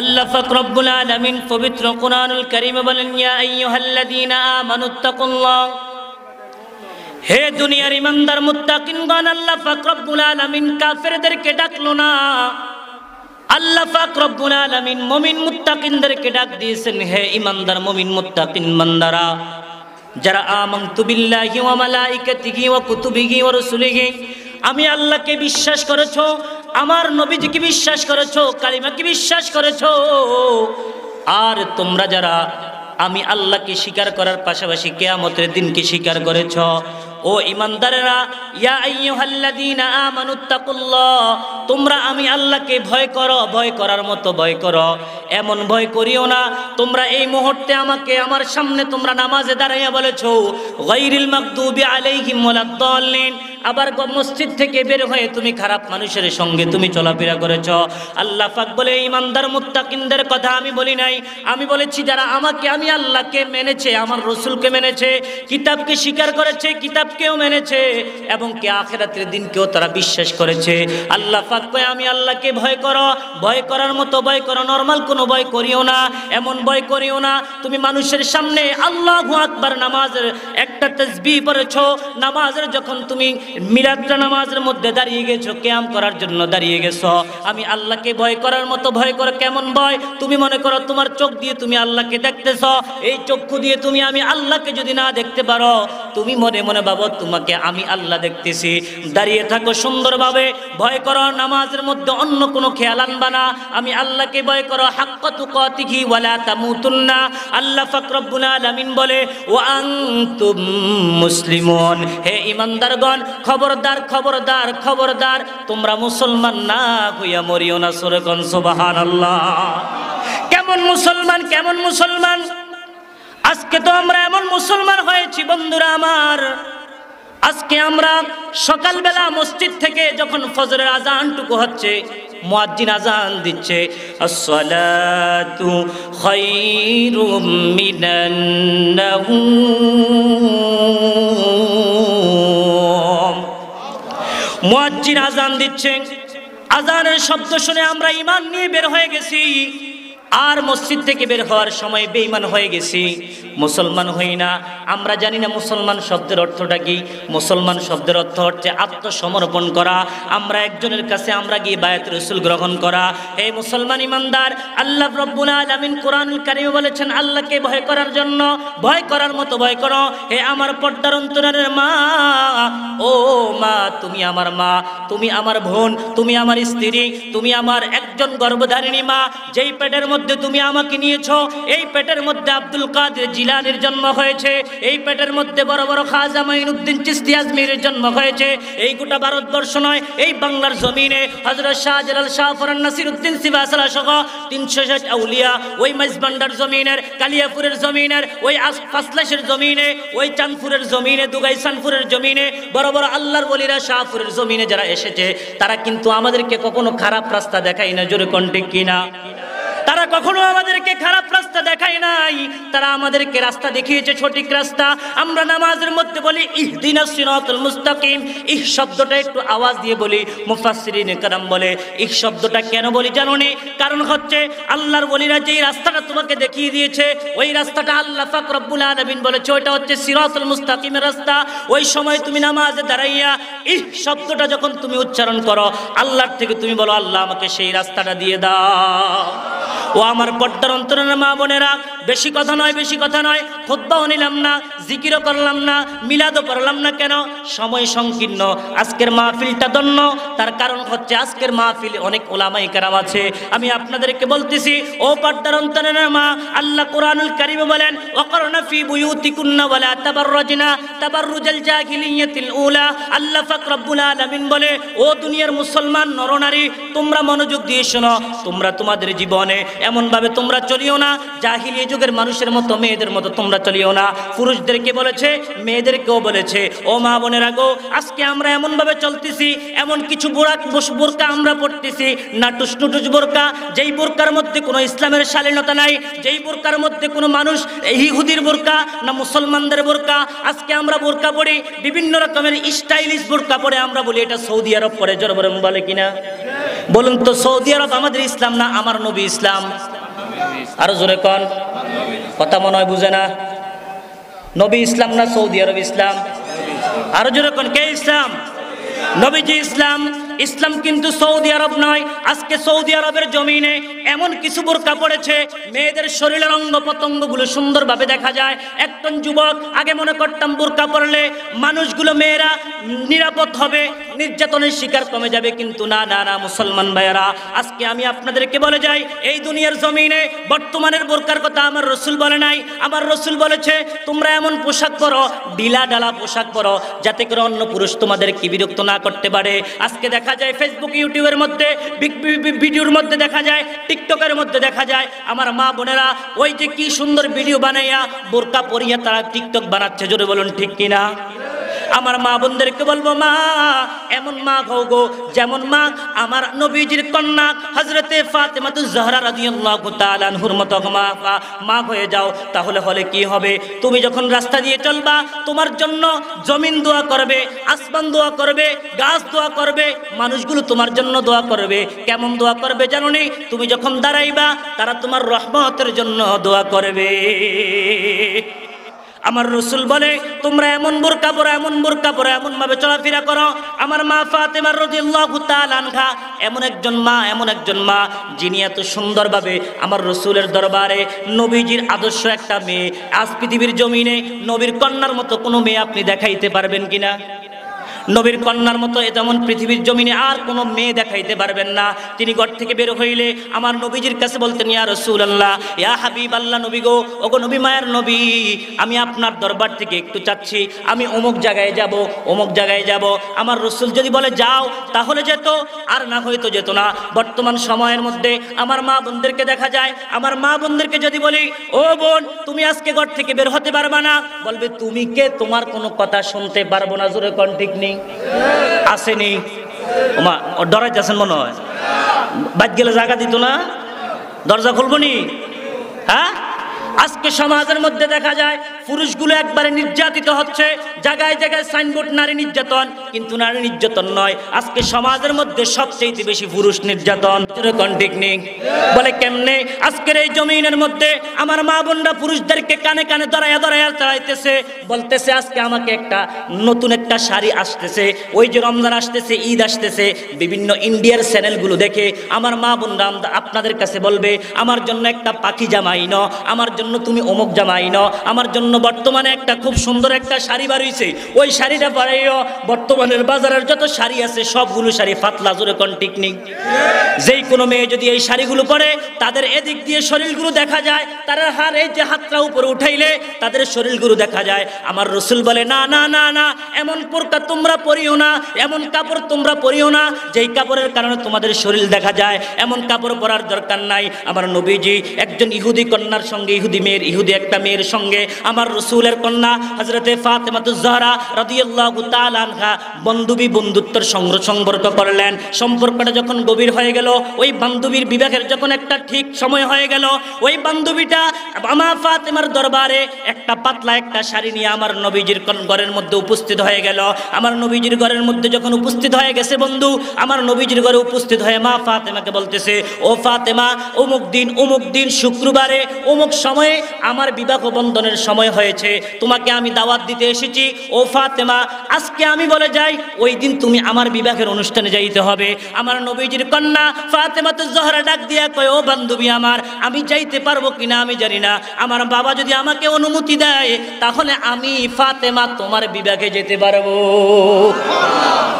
আল্লাহ ফকরবুল আলমিন পবিত্র কোরআনুল করিমে বলেন হে দুনিয়ার ইমানদার মুত্তাকিনগণ আল্লাহ ফকরবুল আলমিন কাফেরদেরকে ডাকলো না আল্লাহ ফকরবুল আলমিন মমিন মুত্তাকিনদেরকে ডাক দিয়েছেন হে ইমানদার মমিন মুত্তাকিন মান্দারা যারা আমং তুবিল্লাহি ওয়া মালাইকাতিহি ওয়া কুতুবিহি ওয়া রাসূলিহি আমি আল্লাহকে বিশ্বাস করেছো আমার কি বিশ্বাস করেছো কি বিশ্বাস করেছো আর তোমরা যারা আমি আল্লাহকে স্বীকার করার পাশাপাশি কেয়ামতের দিনকে স্বীকার করেছ ও ইমানদারেরা তোমরা আমি আল্লাহকে ভয় করো ভয় করার মতো ভয় করো এমন ভয় করিও না তোমরা এই মুহূর্তে আমাকে আমার সামনে তোমরা নামাজে দাঁড়াইয়া বলেছ গৈরিল মাকদুবি আলাইহিম ওয়ালাদ আবার মসজিদ থেকে বের হয়ে তুমি খারাপ মানুষের সঙ্গে তুমি চলাফেরা করেছ আল্লাহ পাক বলে ইমানদার মুত্তাকিনদের কথা আমি বলি নাই আমি বলেছি যারা আমাকে আমি আল্লাহকে মেনেছে আমার রসুলকে মেনেছে কিতাবকে স্বীকার করেছে কিতাবকেও মেনেছে এবং কে আখেরাতের দিনকেও তারা বিশ্বাস করেছে আল্লাহ পাক কয়ে আমি আল্লাহকে ভয় করো ভয় করার মতো ভয় করো নর্মাল কোনো ভয় করিও না এমন ভয় করিও না তুমি মানুষের সামনে আল্লাহ আকবার নামাজের একটা তসবি পড়েছ নামাজের যখন তুমি মিরাদটা নামাজের মধ্যে দাঁড়িয়ে গেছো ক্যাম করার জন্য দাঁড়িয়ে গেছো আমি আল্লাহকে ভয় করার মতো ভয় করো কেমন ভয় তুমি মনে করো তোমার চোখ দিয়ে তুমি আল্লাহকে দেখতেছ এই চক্ষু দিয়ে তুমি আমি আল্লাহকে যদি না দেখতে পারো তুমি মনে মনে ভাবো তোমাকে আমি আল্লাহ দেখতেছি দাঁড়িয়ে থাকো সুন্দরভাবে ভয় করো নামাজের মধ্যে অন্য কোনো খেয়াল আনবা না আমি আল্লাহকে ভয় করো হাক্কাতু কতিহি ওয়ালা আল্লাহ ফক্রবুল আলামিন বলে আং তুম মুসলিমন হে ইমানদারগণ খবরদার খবরদার খবরদার তোমরা মুসলমান না হইয়া মরিও না সুরকন সুবাহান আল্লাহ কেমন মুসলমান কেমন মুসলমান আজকে তো আমরা এমন মুসলমান হয়েছি বন্ধুরা আমার আজকে আমরা সকালবেলা মসজিদ থেকে যখন ফজরের আজানটুকু হচ্ছে মুয়াজ্জিন আজান দিচ্ছে আসসালাতু খায়রুম মিনান নাওম মুয়াজ্জিন আজান দিচ্ছেন আজানের শব্দ শুনে আমরা ইমান নিয়ে বের হয়ে গেছি আর মসজিদ থেকে বের হওয়ার সময় বেইমান হয়ে গেছি মুসলমান হই না আমরা জানি না মুসলমান শব্দের অর্থটা কি মুসলমান শব্দের অর্থ হচ্ছে আত্মসমর্পণ করা আমরা একজনের কাছে আমরা গিয়ে বায়াত রসুল গ্রহণ করা হে মুসলমান ইমানদার আল্লাহ রব্বুল আলমিন কোরআন কারিও বলেছেন আল্লাহকে ভয় করার জন্য ভয় করার মতো ভয় করো হে আমার পর্দার অন্তরের মা ও মা তুমি আমার মা তুমি আমার বোন তুমি আমার স্ত্রী তুমি আমার একজন গর্ভধারিণী মা যেই পেটের মতো মধ্যে তুমি আমাকে নিয়েছ এই পেটের মধ্যে আব্দুল কাদের জিলানের জন্ম হয়েছে এই পেটের মধ্যে বড় বড় খাজা মাইনুদ্দিন চিস্তি আজমিরের জন্ম হয়েছে এই গোটা ভারতবর্ষ নয় এই বাংলার জমিনে হজরত শাহজালাল শাহ ফরান নাসির উদ্দিন সিবাসালা সহ তিনশো ষাট আউলিয়া ওই মাইজবান্ডার জমিনের কালিয়াপুরের জমিনের ওই ফাসলাসের জমিনে ওই চাঁদপুরের জমিনে দুগাই চানপুরের জমিনে বড় বড় আল্লাহর বলিরা শাহপুরের জমিনে যারা এসেছে তারা কিন্তু আমাদেরকে কখনো খারাপ রাস্তা দেখায় না জোরে কণ্ঠে কিনা কখনো আমাদেরকে খারাপ রাস্তা দেখায় নাই তারা আমাদেরকে রাস্তা দেখিয়েছে সঠিক রাস্তা আমরা নামাজের মধ্যে বলি ইহ সিরাতুল মুস্তাকিম ইহ শব্দটা একটু আওয়াজ দিয়ে বলি মুফাসসিরিন কারাম বলে ইহ শব্দটা কেন বলি জানো নি কারণ হচ্ছে আল্লাহর বলিরা যে রাস্তাটা তোমাকে দেখিয়ে দিয়েছে ওই রাস্তাটা আল্লাহ পাক আলমিন বলেছে ওইটা হচ্ছে সিরাতুল মুস্তাকিমের রাস্তা ওই সময় তুমি নামাজে দাঁড়াইয়া ইহ শব্দটা যখন তুমি উচ্চারণ করো আল্লাহর থেকে তুমি বলো আল্লাহ আমাকে সেই রাস্তাটা দিয়ে দাও ও আমার পর্দার অন্তরের মা বোনেরা বেশি কথা নয় বেশি কথা নয় খোদ্াও নিলাম না জিকিরও করলাম না মিলাদও করলাম না কেন সময় সংকীর্ণ আজকের মাহফিলটা দন্য তার কারণ হচ্ছে আজকের মাহফিল অনেক ওলামাই কেরাম আছে আমি আপনাদেরকে বলতেছি ও পার্দার অন্তরের মা আল্লাহ কোরআনুল কারিমে বলেন অকরণা ফি বুয়ুতিকুন্না জাহিলিয়াতিল উলা আল্লাহ আলামিন বলে ও দুনিয়ার মুসলমান নরনারী তোমরা মনোযোগ দিয়ে শোনো তোমরা তোমাদের জীবনে এমনভাবে তোমরা চলিও না জাহিলি যুগের মানুষের মতো মেয়েদের মতো তোমরা চলিও না পুরুষদেরকে বলেছে মেয়েদেরকেও বলেছে ও মা বোনের আগো আজকে আমরা এমনভাবে চলতেছি এমন কিছু বোরাক বোরকা আমরা পড়তেছি টুস টুটুস বোরকা যেই বোরকার মধ্যে কোনো ইসলামের শালীনতা নাই যেই বোরকার মধ্যে কোনো মানুষ ইহুদির বোরকা না মুসলমানদের বোরকা আজকে আমরা বোরকা পড়ি বিভিন্ন রকমের স্টাইলিশ বোরকা পড়ে আমরা বলি এটা সৌদি আরব পরে জরবরম বলে কিনা বলুন তো সৌদি আরব আমাদের ইসলাম না আমার নবী ইসলাম আরো জোরে কন কথা মনে হয় বুঝে না নবী ইসলাম না সৌদি আরব ইসলাম আরো জোরে কন কে ইসলাম নবীজি ইসলাম ইসলাম কিন্তু সৌদি আরব নয় আজকে সৌদি আরবের জমিনে এমন কিছু বোরকা পড়েছে মেয়েদের শরীরের অঙ্গ প্রত্যঙ্গগুলো সুন্দরভাবে দেখা যায় একজন যুবক আগে মনে করতাম বোরকা পড়লে মানুষগুলো মেয়েরা নিরাপদ হবে নির্যাতনের শিকার কমে যাবে কিন্তু না না না মুসলমান ভাইয়েরা আজকে আমি আপনাদেরকে বলে যাই এই দুনিয়ার জমিনে বর্তমানের বোরকার কথা আমার রসুল বলে নাই আমার রসুল বলেছে তোমরা এমন পোশাক পরো ঢিলা ডালা পোশাক পরো যাতে করে অন্য পুরুষ তোমাদেরকে বিরক্ত না করতে পারে আজকে দেখা দেখা যায় ফেসবুক ইউটিউবের মধ্যে ভিডিওর মধ্যে দেখা যায় টিকটকের মধ্যে দেখা যায় আমার মা বোনেরা ওই যে কি সুন্দর ভিডিও বানাইয়া বোরকা পরিয়া তারা টিকটক বানাচ্ছে জোরে বলুন ঠিক কিনা আমার মা বোনদেরকে বলবো মা এমন মা গো গো যেমন মা আমার নবীজির কন্যা হজরতে ফাতেমাতু জহরা রাদিয়াল্লাহু তাআলা আনহুর মত মা মা হয়ে যাও তাহলে হলে কি হবে তুমি যখন রাস্তা দিয়ে চলবা তোমার জন্য জমিন দোয়া করবে আসমান দোয়া করবে গাছ দোয়া করবে মানুষগুলো তোমার জন্য দোয়া করবে কেমন দোয়া করবে জানো নি তুমি যখন দাঁড়াইবা তারা তোমার রহমতের জন্য দোয়া করবে আমার রসুল বলে তোমরা এমন বোরকা পরে এমন বোরকা পরে এমন ভাবে চলাফেরা করো আমার মা ফাতেমার রদিল্লাহু তাআলানহা এমন একজন মা এমন একজন মা যিনি এত সুন্দরভাবে আমার রসুলের দরবারে নবীজির আদর্শ একটা মেয়ে আজ পৃথিবীর জমিনে নবীর কন্যার মতো কোনো মেয়ে আপনি দেখাইতে পারবেন কিনা নবীর কন্যার মতো যেমন পৃথিবীর জমিনে আর কোনো মেয়ে দেখাইতে পারবেন না তিনি ঘর থেকে বের হইলে আমার নবীজির কাছে বলতেন ইয়া রসুল আল্লাহ ইয়া হাবিব আল্লাহ নবী গো ওগো নবী মায়ের নবী আমি আপনার দরবার থেকে একটু চাচ্ছি আমি অমুক জায়গায় যাব অমুক জায়গায় যাব আমার রসুল যদি বলে যাও তাহলে যেত আর না হয়তো যেত না বর্তমান সময়ের মধ্যে আমার মা বোনদেরকে দেখা যায় আমার মা বোনদেরকে যদি বলি ও বোন তুমি আজকে ঘর থেকে বের হতে পারবা না বলবে তুমি কে তোমার কোনো কথা শুনতে পারবো না জোরে কন্টিক নেই আসেনি ওমা ডরাইতেছেন মনে হয় বাদ গেলে জায়গা দিত না দরজা খুলবনি হ্যাঁ আজকে সমাজের মধ্যে দেখা যায় পুরুষগুলো একবারে নির্যাতিত হচ্ছে জায়গায় জায়গায় সাইনবোর্ড নারী নির্যাতন কিন্তু নারী নির্যাতন নয় আজকে সমাজের মধ্যে সবচেয়ে বেশি পুরুষ নির্যাতন টেকনিক বলে কেমনে আজকের এই জমিনের মধ্যে আমার মা বোনরা পুরুষদেরকে কানে কানে দরায়া দরায়া চালাইতেছে বলতেছে আজকে আমাকে একটা নতুন একটা শাড়ি আসতেছে ওই যে রমজান আসতেছে ঈদ আসতেছে বিভিন্ন ইন্ডিয়ার চ্যানেলগুলো দেখে আমার মা বোনরা আপনাদের কাছে বলবে আমার জন্য একটা পাখি জামাই ন আমার জন্য তুমি অমুক জামা আইনো আমার জন্য বর্তমানে একটা খুব সুন্দর একটা শাড়ি বাড়িয়েছে ওই শাড়িটা বাড়াইও বর্তমানের বাজারের যত শাড়ি আছে সবগুলো শাড়ি ফাতলা জোরে কন টিকনিক যেই কোনো মেয়ে যদি এই শাড়িগুলো পরে তাদের এদিক দিয়ে শরীরগুলো দেখা যায় তারা হার এই যে হাতটা উপরে উঠাইলে তাদের শরীরগুলো দেখা যায় আমার রসুল বলে না না না না এমন পোরকা তোমরা পরিও না এমন কাপড় তোমরা পরিও না যেই কাপড়ের কারণে তোমাদের শরীর দেখা যায় এমন কাপড় পরার দরকার নাই আমার নবীজি একজন ইহুদি কন্যার সঙ্গে ইহুদি ইহুদি মেয়ের ইহুদি একটা মেয়ের সঙ্গে আমার রসুলের কন্যা হজরতে ফাতেমাতুজাহরা রদিয়াল্লাহ তালহা বন্ধুবি বন্ধুত্বের সংগ্রহ সম্পর্ক করলেন সম্পর্কটা যখন গভীর হয়ে গেল ওই বান্ধবীর বিবাহের যখন একটা ঠিক সময় হয়ে গেল ওই বান্ধবীটা আমা ফাতেমার দরবারে একটা পাতলা একটা শাড়ি নিয়ে আমার নবীজির ঘরের মধ্যে উপস্থিত হয়ে গেল আমার নবীজির ঘরের মধ্যে যখন উপস্থিত হয়ে গেছে বন্ধু আমার নবীজির ঘরে উপস্থিত হয়ে মা ফাতেমাকে বলতেছে ও ফাতেমা অমুক দিন অমুক দিন শুক্রবারে অমুক সময় সময়ে আমার বিবাহ বন্ধনের সময় হয়েছে তোমাকে আমি দাওয়াত দিতে এসেছি ও ফাতেমা আজকে আমি বলে যাই ওই দিন তুমি আমার বিবাহের অনুষ্ঠানে যাইতে হবে আমার নবীজির কন্যা ফাতেমা তো জহরা ডাক দিয়া কয় ও বান্ধবী আমার আমি যাইতে পারবো কিনা আমি জানি না আমার বাবা যদি আমাকে অনুমতি দেয় তাহলে আমি ফাতেমা তোমার বিবাহে যেতে পারবো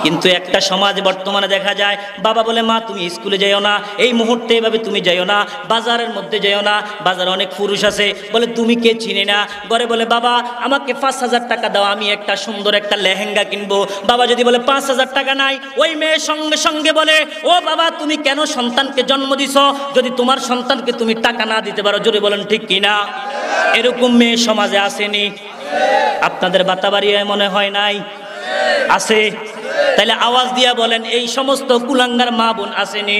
কিন্তু একটা সমাজ বর্তমানে দেখা যায় বাবা বলে মা তুমি স্কুলে যাইও না এই মুহূর্তে এভাবে তুমি যাইও না বাজারের মধ্যে যাইও না বাজারে অনেক পুরুষ আছে বলে তুমি কে চিনি না গরে বলে বাবা আমাকে পাঁচ হাজার টাকা দাও আমি একটা সুন্দর একটা লেহেঙ্গা কিনবো বাবা যদি বলে পাঁচ হাজার টাকা নাই ওই মেয়ের সঙ্গে সঙ্গে বলে ও বাবা তুমি কেন সন্তানকে জন্ম দিস যদি তোমার সন্তানকে তুমি টাকা না দিতে পারো যদি বলেন ঠিক কিনা এরকম মেয়ে সমাজে আসেনি আপনাদের বাতাবাড়ি মনে হয় নাই আছে তাহলে আওয়াজ দিয়া বলেন এই সমস্ত কুলাঙ্গার মা বোন আসেনি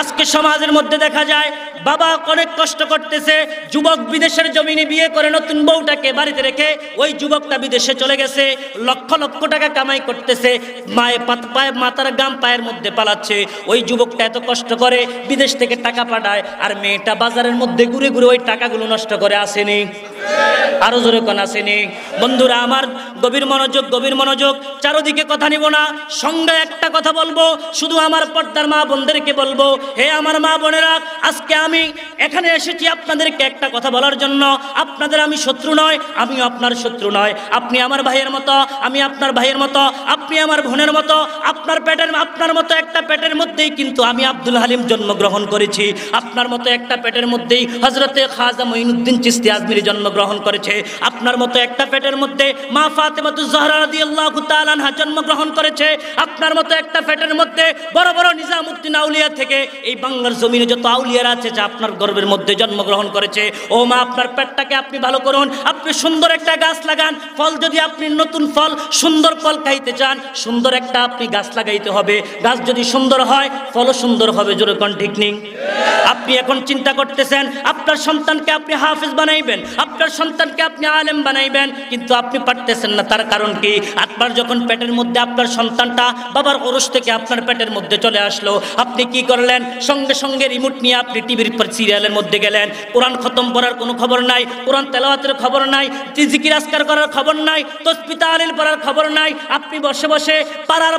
আজকে সমাজের মধ্যে দেখা যায় বাবা অনেক কষ্ট করতেছে যুবক বিদেশের জমিনে বিয়ে করে নতুন বউটাকে বাড়িতে রেখে ওই যুবকটা বিদেশে চলে গেছে লক্ষ লক্ষ টাকা কামাই করতেছে মায়ে পায়ে মাতার গাম পায়ের মধ্যে পালাচ্ছে ওই যুবকটা এত কষ্ট করে বিদেশ থেকে টাকা পাঠায় আর মেয়েটা বাজারের মধ্যে ঘুরে ঘুরে ওই টাকাগুলো নষ্ট করে আসেনি আরো জোরে কনা শ্রেণী বন্ধুরা আমার গভীর মনোযোগ গভীর মনোযোগ চারোদিকে কথা নিব না সঙ্গে একটা কথা বলবো শুধু আমার পর্দার মা বোনদেরকে বলবো হে আমার মা বোনেরা আজকে আমি এখানে এসেছি আপনাদেরকে একটা কথা বলার জন্য আপনাদের আমি শত্রু নয় আমি আপনার শত্রু নয় আপনি আমার ভাইয়ের মতো আমি আপনার ভাইয়ের মতো আপনি আমার বোনের মতো আপনার পেটের আপনার মতো একটা পেটের মধ্যেই কিন্তু আমি আব্দুল হালিম জন্মগ্রহণ করেছি আপনার মতো একটা পেটের মধ্যেই হজরতে খাজা মঈনুদ্দিন চিস্তি আজমির জন্ম জন্মগ্রহণ করেছে আপনার মতো একটা পেটের মধ্যে মা ফাতেমাতু জহরা রাদিয়াল্লাহু তাআলা আনহা জন্মগ্রহণ করেছে আপনার মতো একটা পেটের মধ্যে বড় বড় নিজামউদ্দিন আউলিয়া থেকে এই বাংলার জমিনে যত আউলিয়ারা আছে যা আপনার গর্বের মধ্যে জন্মগ্রহণ করেছে ও মা আপনার পেটটাকে আপনি ভালো করুন আপনি সুন্দর একটা গাছ লাগান ফল যদি আপনি নতুন ফল সুন্দর ফল খাইতে চান সুন্দর একটা আপনি গাছ লাগাইতে হবে গাছ যদি সুন্দর হয় ফল সুন্দর হবে জোরে যেরকম ঠিক নেই আপনি এখন চিন্তা করতেছেন আপনার সন্তানকে আপনি হাফেজ বানাইবেন আপনার আপনার সন্তানকে আপনি আলেম বানাইবেন কিন্তু আপনি পারতেছেন না তার কারণ কি আপনার যখন পেটের মধ্যে আপনার সন্তানটা বাবার ওরস থেকে আপনার পেটের মধ্যে চলে আসলো আপনি কি করলেন সঙ্গে সঙ্গে রিমোট নিয়ে আপনি টিভির সিরিয়ালের মধ্যে গেলেন কোরআন খতম করার কোনো খবর নাই কোরআন তেলাওয়াতের খবর নাই জিকির আসকার করার খবর নাই তসপিতা আলিল পড়ার খবর নাই আপনি বসে বসে পাড়ার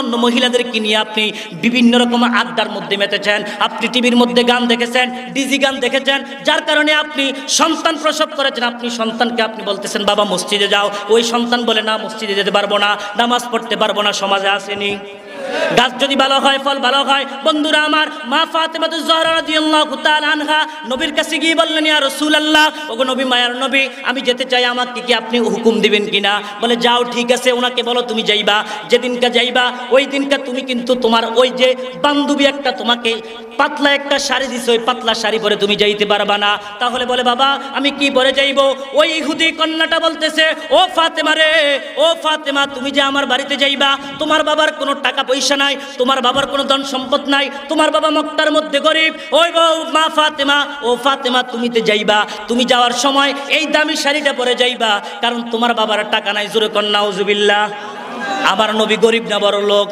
অন্য মহিলাদেরকে নিয়ে আপনি বিভিন্ন রকম আড্ডার মধ্যে মেতেছেন আপনি টিভির মধ্যে গান দেখেছেন ডিজি গান দেখেছেন যার কারণে আপনি সন্তান প্রসব করেছেন আপনি সন্তানকে আপনি বলতেছেন বাবা মসজিদে যাও ওই সন্তান বলে না মসজিদে যেতে পারবো না নামাজ পড়তে পারবো না সমাজে আসেনি গাছ যদি ভালো হয় ফল ভালো হয় বন্ধুরা আমার মা ফাতেমাতু জহরা রাদিয়াল্লাহু তাআলা আনহা নবীর কাছে গিয়ে বললেন ইয়া রাসূলুল্লাহ ওগো নবী মায়ার নবী আমি যেতে চাই আমাকে কি আপনি হুকুম দিবেন কিনা বলে যাও ঠিক আছে ওনাকে বলো তুমি যাইবা যেদিনকা যাইবা ওই দিনকা তুমি কিন্তু তোমার ওই যে বান্ধবী একটা তোমাকে পাতলা একটা শাড়ি দিছে ওই পাতলা শাড়ি পরে তুমি যাইতে পারবা না তাহলে বলে বাবা আমি কি পরে যাইব ওই ইহুদি কন্যাটা বলতেছে ও ফাতেমা রে ও ফাতেমা তুমি যে আমার বাড়িতে যাইবা তোমার বাবার কোনো টাকা পয়সা নাই তোমার বাবার কোনো ধন সম্পদ নাই তোমার বাবা মক্তার মধ্যে গরিব ওই বউ মা ফাতেমা ও ফাতেমা তুমি তো যাইবা তুমি যাওয়ার সময় এই দামি শাড়িটা পরে যাইবা কারণ তোমার বাবার টাকা নাই জোরে কন্যা উজুবিল্লা আমার নবী গরিব না বড় লোক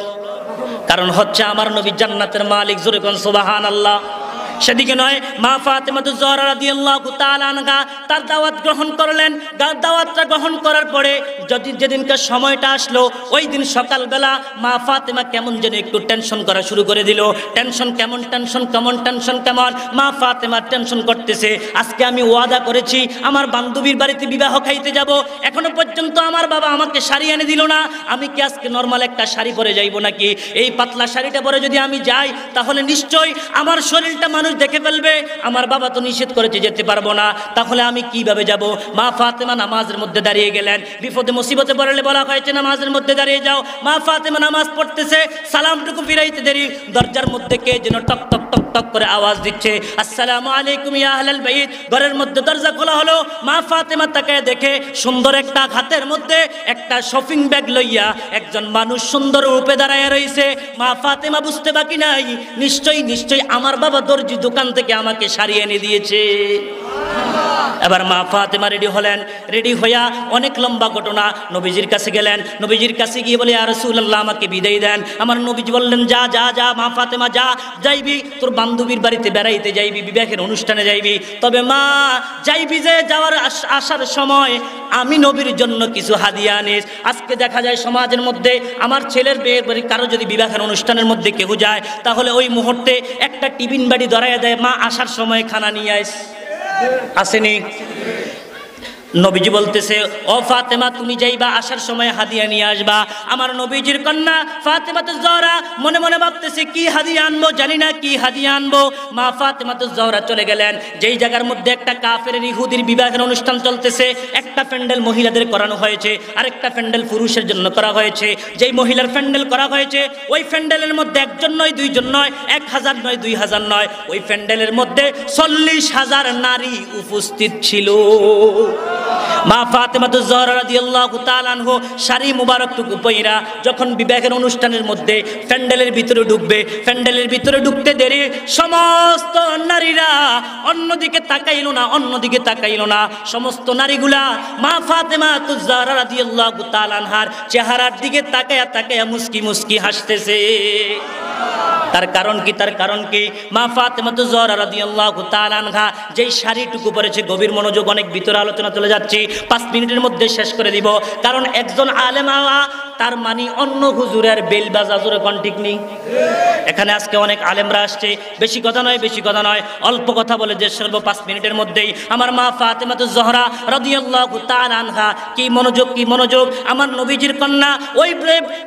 কারণ হচ্ছে আমার নবী জান্নাতের মালিক জোরে কন সোবাহান আল্লাহ সেদিকে নয় মা ফাতেমাতুজ্জহরাদিয়াল্লাহুতালানগা তার দাওয়াত গ্রহণ করলেন দাওয়াতটা গ্রহণ করার পরে যদি যেদিনকে সময়টা আসলো ওই দিন সকালবেলা মা ফাতেমা কেমন যেন একটু টেনশন করা শুরু করে দিল টেনশন কেমন টেনশন কেমন টেনশন কেমন মা ফাতেমার টেনশন করতেছে আজকে আমি ওয়াদা করেছি আমার বান্ধবীর বাড়িতে বিবাহ খাইতে যাব এখনো পর্যন্ত আমার বাবা আমাকে শাড়ি এনে দিল না আমি কি আজকে নর্মাল একটা শাড়ি পরে যাইব নাকি এই পাতলা শাড়িটা পরে যদি আমি যাই তাহলে নিশ্চয় আমার শরীরটা মানুষ মানুষ দেখে ফেলবে আমার বাবা তো নিষেধ করেছে যেতে পারবো না তাহলে আমি কিভাবে যাব মা ফাতেমা নামাজের মধ্যে দাঁড়িয়ে গেলেন বিপদে মুসিবতে পড়লে বলা হয়েছে নামাজের মধ্যে দাঁড়িয়ে যাও মা ফাতেমা নামাজ পড়তেছে সালামটুকু ফিরাইতে দেরি দরজার মধ্যে কে যেন টক টক ঠক করে আওয়াজ দিচ্ছে আসসালামু আলাইকুম ইয়াহলাল বাইত ঘরের মধ্যে দরজা খোলা হলো মা ফাতেমা তাকে দেখে সুন্দর একটা হাতের মধ্যে একটা শপিং ব্যাগ লইয়া একজন মানুষ সুন্দর রূপে দাঁড়ায় রয়েছে মা ফাতেমা বুঝতে বাকি নাই নিশ্চয়ই নিশ্চয়ই আমার বাবা দর্জি দোকান থেকে আমাকে সারিয়ে এনে দিয়েছে এবার মা ফাতেমা রেডি হলেন রেডি হইয়া অনেক লম্বা ঘটনা নবীজির কাছে গেলেন নবীজির কাছে গিয়ে বলে আর রসুল্লাহ আমাকে বিদায় দেন আমার নবীজ বললেন যা যা যা মা ফাতেমা যা যাইবি তোর বান্ধবীর বাড়িতে বেড়াইতে যাইবি বিবাহের অনুষ্ঠানে যাইবি তবে মা যাইবি যে যাওয়ার আসার সময় আমি নবীর জন্য কিছু হাদিয়া আনিস আজকে দেখা যায় সমাজের মধ্যে আমার ছেলের বিয়ের বাড়ি কারো যদি বিবাহের অনুষ্ঠানের মধ্যে কেউ যায় তাহলে ওই মুহূর্তে একটা টিফিন বাড়ি ধরাইয়া দেয় মা আসার সময় খানা নিয়ে আস আসেনি নবীজি বলতেছে ও ফাতেমা তুমি যাইবা আসার সময় হাদিয়া নিয়ে আসবা আমার নবীজির কন্যা ফাতেমা তো জহরা মনে মনে ভাবতেছে কি হাদিয়া আনবো জানি না কি হাদিয়া আনবো মা ফাতেমা তো জহরা চলে গেলেন যেই জায়গার মধ্যে একটা কাফের ইহুদির বিবাহের অনুষ্ঠান চলতেছে একটা প্যান্ডেল মহিলাদের করানো হয়েছে আরেকটা প্যান্ডেল পুরুষের জন্য করা হয়েছে যেই মহিলার প্যান্ডেল করা হয়েছে ওই প্যান্ডেলের মধ্যে একজন নয় দুইজন নয় এক হাজার নয় দুই হাজার নয় ওই প্যান্ডেলের মধ্যে চল্লিশ হাজার নারী উপস্থিত ছিল মা ফাতেমাতুজ জহরা রাদিয়াল্লাহু তাআলাহু শাড়ি মুবারকটুকু পইরা যখন বিবাহের অনুষ্ঠানের মধ্যে প্যান্ডেলের ভিতরে ঢুকবে প্যান্ডেলের ভিতরে ঢুকতে দেরি সমস্ত নারীরা অন্যদিকে তাকাইল না অন্যদিকে তাকাইল না সমস্ত নারীগুলা মা ফাতেমা জহরা রাদিয়াল্লাহু তাআলাহার চেহারার দিকে তাকায়া তাকায়া মুস্কি মুস্কি হাসতেছে তার কারণ কি তার কারণ কি মা ফাতেমাতু জহরা রাদিয়াল্লাহু তাআলা আনহা যেই শাড়িটুকু পরেছে গভীর মনোযোগ অনেক ভিতরে আলোচনা চলে যাচ্ছি পাঁচ মিনিটের মধ্যে শেষ করে দিব কারণ একজন আলেমা তার মানি অন্য হুজুরের বেল বাজা জোরে কন্টিক নেই এখানে আজকে অনেক আলেমরা আসছে বেশি কথা নয় বেশি কথা নয় অল্প কথা বলে যে সর্ব পাঁচ মিনিটের মধ্যেই আমার মা ফাতেমা তো জহরা রদিয়াল্লাহু তাআলা আনহা কি মনোযোগ কি মনোযোগ আমার নবীজির কন্যা ওই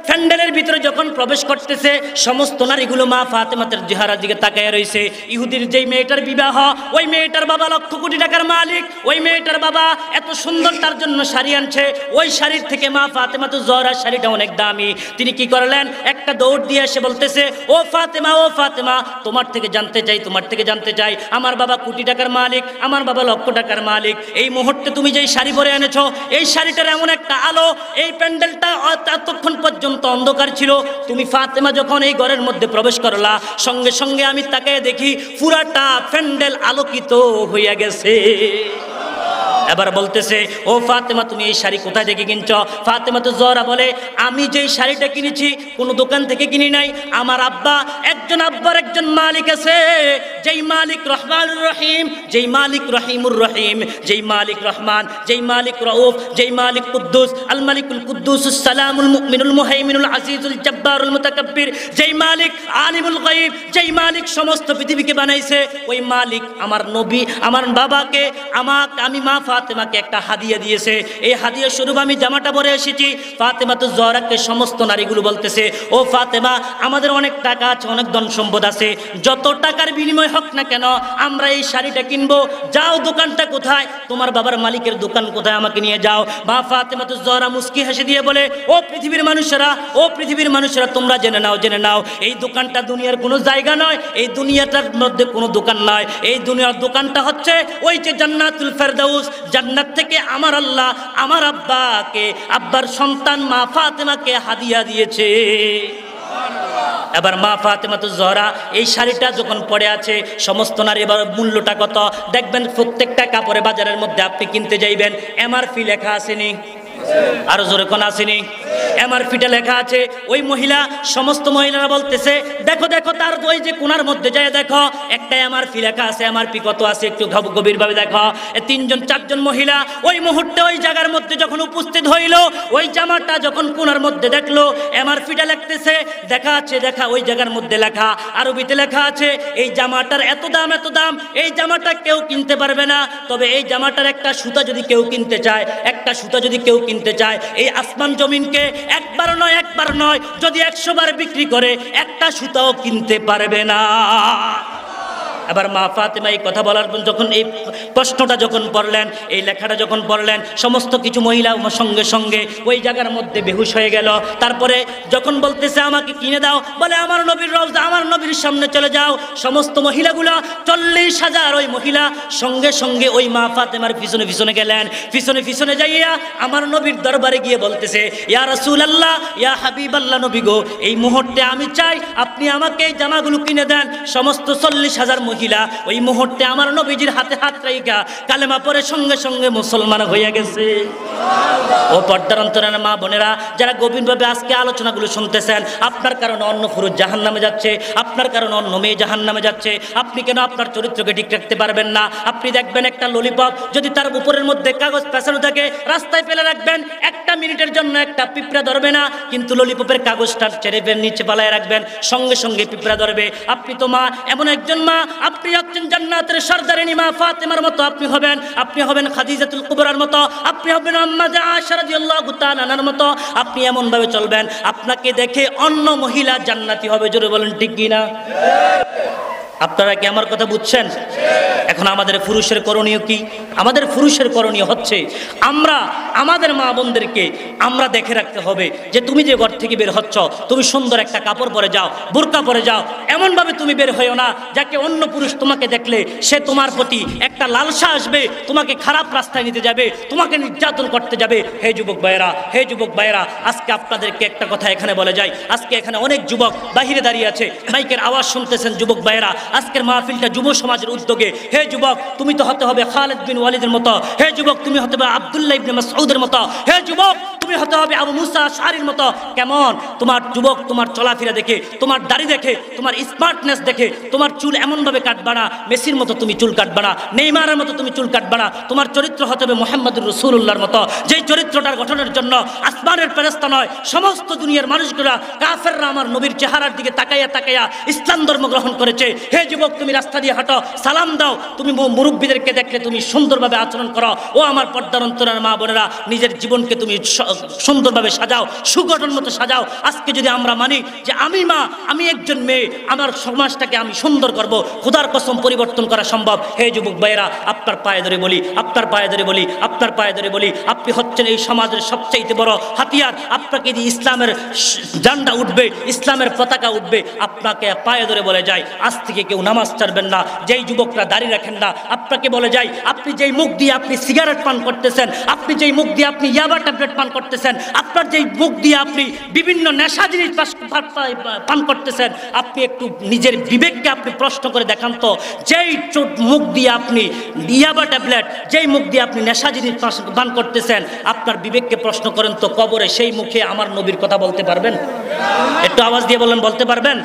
ফ্যান্ডেলের ভিতরে যখন প্রবেশ করতেছে সমস্ত নারীগুলো মা ফাতেমাতের জেহারার দিকে তাকায় রয়েছে ইহুদির যেই মেয়েটার বিবাহ ওই মেয়েটার বাবা লক্ষ কোটি টাকার মালিক ওই মেয়েটার বাবা এত সুন্দর তার জন্য শাড়ি আনছে ওই শাড়ির থেকে মা ফাতেমাতু জহরা শাড়ি এটা অনেক দামি তিনি কি করলেন একটা দৌড় দিয়ে এসে বলতেছে ও ফাতেমা ও ফাতেমা তোমার থেকে জানতে চাই তোমার থেকে জানতে চাই আমার বাবা কোটি টাকার মালিক আমার বাবা লক্ষ টাকার মালিক এই মুহূর্তে তুমি যেই শাড়ি পরে এনেছ এই শাড়িটার এমন একটা আলো এই প্যান্ডেলটা এতক্ষণ পর্যন্ত অন্ধকার ছিল তুমি ফাতেমা যখন এই ঘরের মধ্যে প্রবেশ করলা সঙ্গে সঙ্গে আমি তাকে দেখি পুরাটা প্যান্ডেল আলোকিত হইয়া গেছে এবার বলতেছে ও ফাতেমা তুমি এই শাড়ি কোথায় থেকে কিনছ ফাতেমা তো জহরা বলে আমি যেই শাড়িটা কিনেছি কোনো দোকান থেকে কিনি নাই আমার আব্বা একজন আব্বার একজন মালিক আছে যেই মালিক রহমান রহিম যেই মালিক রহিমুর রহিম যেই মালিক রহমান যেই মালিক রউফ যেই মালিক কুদ্দুস আল মালিকুল কুদ্দুস সালামুল মুমিনুল মুহাইমিনুল আজিজুল জব্বারুল মুতাকাব্বির যেই মালিক আলিমুল গায়ব যেই মালিক সমস্ত পৃথিবীকে বানাইছে ওই মালিক আমার নবী আমার বাবাকে আমাকে আমি মাফ ফাতেমাকে একটা হাদিয়া দিয়েছে এই হাদিয়া স্বরূপ আমি জামাটা পরে এসেছি ফাতেমা তো জহরাকে সমস্ত নারীগুলো বলতেছে ও ফাতেমা আমাদের অনেক টাকা আছে অনেক ধন সম্পদ আছে যত টাকার বিনিময় হোক না কেন আমরা এই শাড়িটা কিনবো যাও দোকানটা কোথায় তোমার বাবার মালিকের দোকান কোথায় আমাকে নিয়ে যাও বা ফাতেমা তো জহরা মুস্কি হেসে দিয়ে বলে ও পৃথিবীর মানুষেরা ও পৃথিবীর মানুষেরা তোমরা জেনে নাও জেনে নাও এই দোকানটা দুনিয়ার কোনো জায়গা নয় এই দুনিয়াটার মধ্যে কোনো দোকান নয় এই দুনিয়ার দোকানটা হচ্ছে ওই যে জান্নাতুল ফেরদাউস জান্নাত থেকে আমার আল্লাহ আমার আব্বাকে আব্বার সন্তান মা ফাতেমাকে হাদিয়া দিয়েছে এবার মা তো জহরা এই শাড়িটা যখন পরে আছে সমস্ত নারী এবার মূল্যটা কত দেখবেন প্রত্যেকটা কাপড়ে বাজারের মধ্যে আপনি কিনতে যাইবেন এমআরপি লেখা আসেনি আরো জোরে কোন আসেনি এমআরপিটা লেখা আছে ওই মহিলা সমস্ত মহিলারা বলতেছে দেখো দেখো তার ওই যে কোনার মধ্যে যায় দেখো একটা এমআরপি লেখা আছে এমআরপি কত আছে একটু গভীরভাবে দেখো তিনজন চারজন মহিলা ওই মুহূর্তে ওই জায়গার মধ্যে যখন উপস্থিত হইল ওই জামাটা যখন কোনার মধ্যে দেখলো এমআরপিটা লেখতেছে দেখা আছে দেখা ওই জায়গার মধ্যে লেখা আরবিতে লেখা আছে এই জামাটার এত দাম এত দাম এই জামাটা কেউ কিনতে পারবে না তবে এই জামাটার একটা সুতা যদি কেউ কিনতে চায় একটা সুতা যদি কেউ কিনতে চায় এই আসমান জমিনকে একবার নয় একবার নয় যদি একশো বার বিক্রি করে একটা সুতাও কিনতে পারবে না আবার মা ফাতেমা এই কথা বলার যখন এই প্রশ্নটা যখন পড়লেন এই লেখাটা যখন পড়লেন সমস্ত কিছু মহিলা সঙ্গে সঙ্গে ওই জায়গার মধ্যে বেহুশ হয়ে গেল তারপরে যখন বলতেছে আমাকে কিনে দাও বলে আমার নবীর রওজা আমার নবীর সামনে চলে যাও সমস্ত মহিলাগুলো চল্লিশ হাজার ওই মহিলা সঙ্গে সঙ্গে ওই মা ফাতেমার পিছনে পিছনে গেলেন পিছনে পিছনে যাইয়া আমার নবীর দরবারে গিয়ে বলতেছে ইয়া রসুল আল্লাহ ইয়া হাবিব আল্লাহ নবী গো এই মুহূর্তে আমি চাই আপনি আমাকে এই জামাগুলো কিনে দেন সমস্ত চল্লিশ হাজার মহিলা ওই মুহূর্তে আমার নবীজির হাতে হাত রাইকা কালেমা পরে সঙ্গে সঙ্গে মুসলমান হইয়া গেছে ও পর্দার অন্তরের মা বোনেরা যারা গভীরভাবে আজকে আলোচনাগুলো শুনতেছেন আপনার কারণে অন্য পুরুষ জাহান নামে যাচ্ছে আপনার কারণে অন্য মেয়ে জাহান নামে যাচ্ছে আপনি কেন আপনার চরিত্রকে ঠিক রাখতে পারবেন না আপনি দেখবেন একটা ললিপপ যদি তার উপরের মধ্যে কাগজ পেছানো থাকে রাস্তায় ফেলে রাখবেন একটা মিনিটের জন্য একটা পিঁপড়া ধরবে না কিন্তু ললিপপের কাগজটা ছেড়েবেন নিচে পালায় রাখবেন সঙ্গে সঙ্গে পিঁপড়া ধরবে আপনি তো মা এমন একজন মা আপনি একজন জান্নাতের সর্দারিনী মা ফাতেমার মতো আপনি হবেন আপনি হবেন খাদিজাতুল কুবরার মতো আপনি হবেন আম্মাদে আশারাদিয়াল্লাহু তাআলার মতো আপনি এমন ভাবে চলবেন আপনাকে দেখে অন্য মহিলা জান্নাতি হবে জোরে বলেন ঠিক কিনা আপনারা কি আমার কথা বুঝছেন এখন আমাদের পুরুষের করণীয় কি আমাদের পুরুষের করণীয় হচ্ছে আমরা আমাদের মা বোনদেরকে আমরা দেখে রাখতে হবে যে তুমি যে ঘর থেকে বের হচ্ছ তুমি সুন্দর একটা কাপড় পরে যাও বোরকা পরে যাও এমনভাবে তুমি বের হয়েও না যাকে অন্য পুরুষ তোমাকে দেখলে সে তোমার প্রতি একটা লালসা আসবে তোমাকে খারাপ রাস্তায় নিতে যাবে তোমাকে নির্যাতন করতে যাবে হে যুবক ভাইয়েরা হে যুবক ভাইয়েরা আজকে আপনাদেরকে একটা কথা এখানে বলে যায় আজকে এখানে অনেক যুবক বাহিরে দাঁড়িয়ে আছে মাইকের আওয়াজ শুনতেছেন যুবক ভাইয়েরা আজকের মাহফিলটা যুব সমাজের উদ্যোগে হে যুবক তুমি তো হতে হবে খালেদ বিন ওয়ালিদের মতো হে যুবক তুমি হতে হবে আবদুল্লাহ ইবিন সৌদের মতো হে যুবক তুমি হতে হবে আবু মুসা শাহরির মতো কেমন তোমার যুবক তোমার চলাফেরা দেখে তোমার দাড়ি দেখে তোমার স্মার্টনেস দেখে তোমার চুল এমনভাবে কাটবা না মেসির মতো তুমি চুল কাটবা না নেইমারের মতো তুমি চুল কাটবা না তোমার চরিত্র হতে হবে মোহাম্মদুর রসুল্লাহর মতো যেই চরিত্রটার গঠনের জন্য আসমানের ফেরস্তা নয় সমস্ত দুনিয়ার মানুষগুলা কাফেররা আমার নবীর চেহারার দিকে তাকাইয়া তাকাইয়া ইসলাম ধর্ম গ্রহণ করেছে হে যুবক তুমি রাস্তা দিয়ে হাঁটো সালাম দাও তুমি মুরব্বীদেরকে দেখলে তুমি সুন্দরভাবে আচরণ করো ও আমার পর্দার অন্তরের মা বোনেরা নিজের জীবনকে তুমি সুন্দরভাবে সাজাও সুগঠন মতো সাজাও আজকে যদি আমরা মানি যে আমি মা আমি একজন মেয়ে আমার সমাজটাকে আমি সুন্দর করব খুদার কসম পরিবর্তন করা সম্ভব হে যুবক ভাইয়েরা আপনার পায়ে ধরে বলি আপনার পায়ে ধরে বলি আপনার পায়ে ধরে বলি আপনি হচ্ছেন এই সমাজের সবচেয়ে বড় হাতিয়ার আপনাকে যদি ইসলামের জান্ডা উঠবে ইসলামের পতাকা উঠবে আপনাকে পায়ে ধরে বলে যায় আজ থেকে কেউ নামাজ ছাড়বেন না যেই যুবকরা দাঁড়িয়ে রাখেন না আপনাকে বলে যাই আপনি যেই মুখ দিয়ে আপনি সিগারেট পান করতেছেন আপনি যেই মুখ দিয়ে আপনি ইয়াবা ট্যাবলেট পান করতেছেন আপনার যেই মুখ দিয়ে আপনি বিভিন্ন নেশা জিনিস পান করতেছেন আপনি একটু নিজের বিবেককে আপনি প্রশ্ন করে দেখান তো যেই চোট মুখ দিয়ে আপনি ইয়াবা ট্যাবলেট যেই মুখ দিয়ে আপনি নেশা জিনিস পান করতেছেন আপনার বিবেককে প্রশ্ন করেন তো কবরে সেই মুখে আমার নবীর কথা বলতে পারবেন একটু আওয়াজ দিয়ে বললেন বলতে পারবেন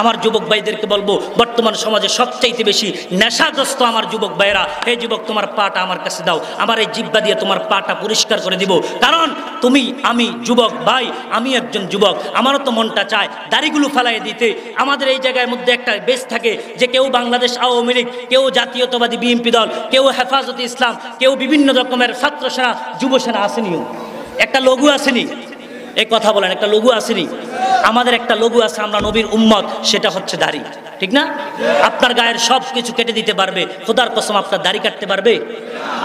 আমার যুবক ভাইদেরকে বলবো বর্তমান সমাজে সবচাইতে বেশি নেশাগ্রস্ত আমার যুবক ভাইয়েরা এই যুবক তোমার পাটা আমার কাছে দাও আমার এই জিব্বা দিয়ে তোমার পাটা পরিষ্কার করে দিব কারণ তুমি আমি যুবক ভাই আমি একজন যুবক আমারও তো মনটা চায় দাড়িগুলো ফেলাই দিতে আমাদের এই জায়গার মধ্যে একটা বেশ থাকে যে কেউ বাংলাদেশ আওয়ামী লীগ কেউ জাতীয়তাবাদী বিএনপি দল কেউ হেফাজতে ইসলাম কেউ বিভিন্ন রকমের ছাত্রসেনা যুবসেনা আসেনিও একটা লঘু আসেনি এই কথা বলেন একটা লঘু আসেনি আমাদের একটা লঘু আছে আমরা নবীর উম্মত সেটা হচ্ছে দাড়ি ঠিক না আপনার গায়ের সব কিছু কেটে দিতে পারবে খোদার কসম আপনার দাড়ি কাটতে পারবে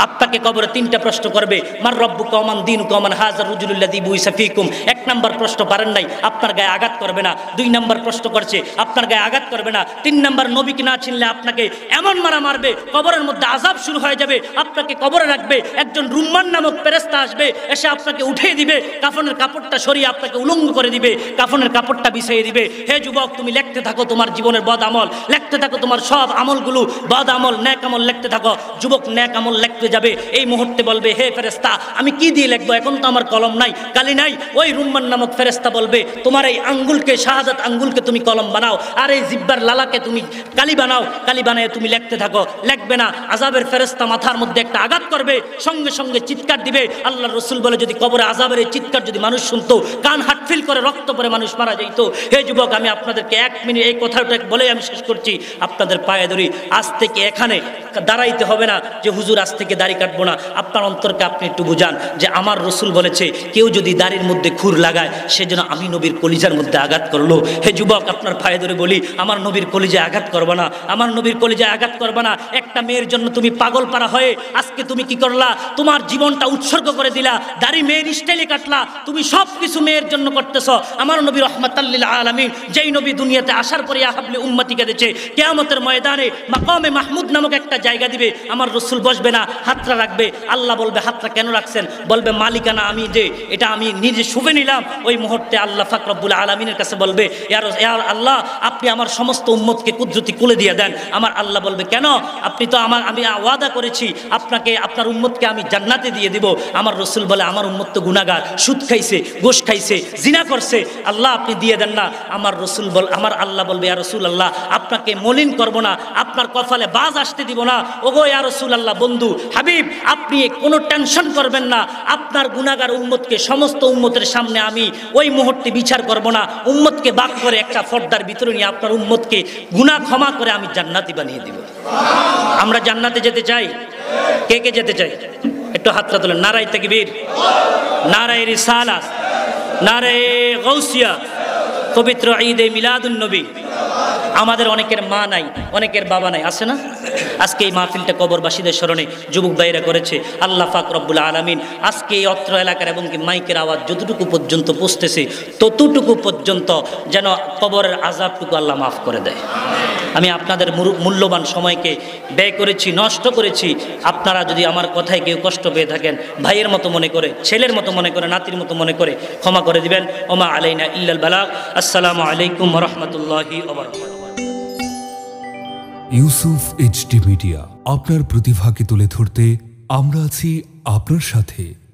আপনাকে কবরে তিনটা প্রশ্ন করবে মার রব্বু কমান দিন কমান হাজার রুজুল্লা দিবু ইসাফিকুম এক নম্বর প্রশ্ন পারেন নাই আপনার গায়ে আঘাত করবে না দুই নম্বর প্রশ্ন করছে আপনার গায়ে আঘাত করবে না তিন নম্বর নবীকে না চিনলে আপনাকে এমন মারা মারবে কবরের মধ্যে আজাব শুরু হয়ে যাবে আপনাকে কবরে রাখবে একজন রুম্মান নামক পেরেস্তা আসবে এসে আপনাকে উঠিয়ে দিবে কাফনের কাপড়টা সরিয়ে আপনাকে উলঙ্গ করে দিবে দাফনের কাপড়টা বিছিয়ে দিবে হে যুবক তুমি লেখতে থাকো তোমার জীবনের বদ আমল লেখতে থাকো তোমার সব আমলগুলো বদ আমল ন্যাক আমল লেখতে থাকো যুবক ন্যাক আমল লেখতে যাবে এই মুহূর্তে বলবে হে ফেরেস্তা আমি কি দিয়ে লেখবো এখন তো আমার কলম নাই কালি নাই ওই রুম্মান নামক ফেরেস্তা বলবে তোমার এই আঙ্গুলকে শাহাদাত আঙ্গুলকে তুমি কলম বানাও আর এই জিব্বার লালাকে তুমি কালি বানাও কালি বানায় তুমি লেখতে থাকো লেখবে না আজাবের ফেরেস্তা মাথার মধ্যে একটা আঘাত করবে সঙ্গে সঙ্গে চিৎকার দিবে আল্লাহ রসুল বলে যদি কবরে আজাবের এই চিৎকার যদি মানুষ শুনতো কান হাটফিল করে রক্ত পরে মানুষ মারা যেত হে যুবক আমি আপনাদেরকে এক মিনিট এই কথাটা বলে আমি শেষ করছি আপনাদের পায়ে ধরি আজ থেকে এখানে দাঁড়াইতে হবে না যে হুজুর আজ থেকে দাড়ি কাটবো না আপনার অন্তরকে আপনি একটু বুঝান যে আমার রসুল বলেছে কেউ যদি দাড়ির মধ্যে খুর লাগায় সেজন্য আমি নবীর কলিজার মধ্যে আঘাত করলো হে যুবক আপনার পায়ে ধরে বলি আমার নবীর কলিজে আঘাত করবো না আমার নবীর কলিজে আঘাত করবো না একটা মেয়ের জন্য তুমি পাগল পারা হয়ে আজকে তুমি কি করলা তোমার জীবনটা উৎসর্গ করে দিলা দাড়ি মেয়ের স্টাইলে কাটলা তুমি সব কিছু মেয়ের জন্য করতেছ আমার নবী রহমতাল্লিল আলমিন যেই নবী দুনিয়াতে আসার পরে আহাবলি উম্মতিকে দিচ্ছে কেয়ামতের ময়দানে মাকামে মাহমুদ নামক একটা জায়গা দিবে আমার রসুল বসবে না হাতরা রাখবে আল্লাহ বলবে হাতরা কেন রাখছেন বলবে মালিকানা আমি যে এটা আমি নিজে শুভে নিলাম ওই মুহূর্তে আল্লাহ ফাকরবুল আলমিনের কাছে বলবে ইয়ার ইয়ার আল্লাহ আপনি আমার সমস্ত উম্মতকে কুদ্রতি কুলে দিয়ে দেন আমার আল্লাহ বলবে কেন আপনি তো আমার আমি ওয়াদা করেছি আপনাকে আপনার উম্মতকে আমি জান্নাতে দিয়ে দিব আমার রসুল বলে আমার উম্মত তো গুণাগার সুদ খাইছে গোস খাইছে জিনা করছে আল্লাহ আল্লাহ আপনি দিয়ে দেন না আমার রসুল বল আমার আল্লাহ বলবে ইয়া রসুল আল্লাহ আপনাকে মলিন করব না আপনার কপালে বাজ আসতে দিব না ওগো ইয়া রসুল আল্লাহ বন্ধু হাবিব আপনি কোনো টেনশন করবেন না আপনার গুণাগার উম্মতকে সমস্ত উম্মতের সামনে আমি ওই মুহূর্তে বিচার করব না উম্মতকে বাক করে একটা ফর্দার ভিতরে নিয়ে আপনার উম্মতকে গুণা ক্ষমা করে আমি জান্নাতি বানিয়ে দিব আমরা জান্নাতে যেতে চাই কে কে যেতে চাই একটু হাতটা তোলেন নারায় বীর নারায় রিসালাস নারে গৌসিয়া পবিত্র মিলাদুল মিলাদুলনবী আমাদের অনেকের মা নাই অনেকের বাবা নাই আছে না আজকে এই মাহফিলটা কবরবাসীদের স্মরণে যুবক বাইরা করেছে আল্লাহ ফাক রব্বুল আলমিন আজকে এই অত্র এলাকার এবং কি মাইকের আওয়াজ যতটুকু পর্যন্ত পৌঁছতেছে ততটুকু পর্যন্ত যেন কবরের আজাবটুকু আল্লাহ মাফ করে দেয় আমি আপনাদের মূল্যবান সময়কে ব্যয় করেছি নষ্ট করেছি আপনারা যদি আমার কথায় কেউ কষ্ট পেয়ে থাকেন ভাইয়ের মতো মনে করে ছেলের মতো মনে করে নাতির মতো মনে করে ক্ষমা করে দিবেন ওমা আলাইনা ইল্লাল বালাগ আসসালামু আলাইকুম রহমতুল্লাহি ইউসুফ এইচডি মিডিয়া আপনার প্রতিভাকে তুলে ধরতে আমরা আছি আপনার সাথে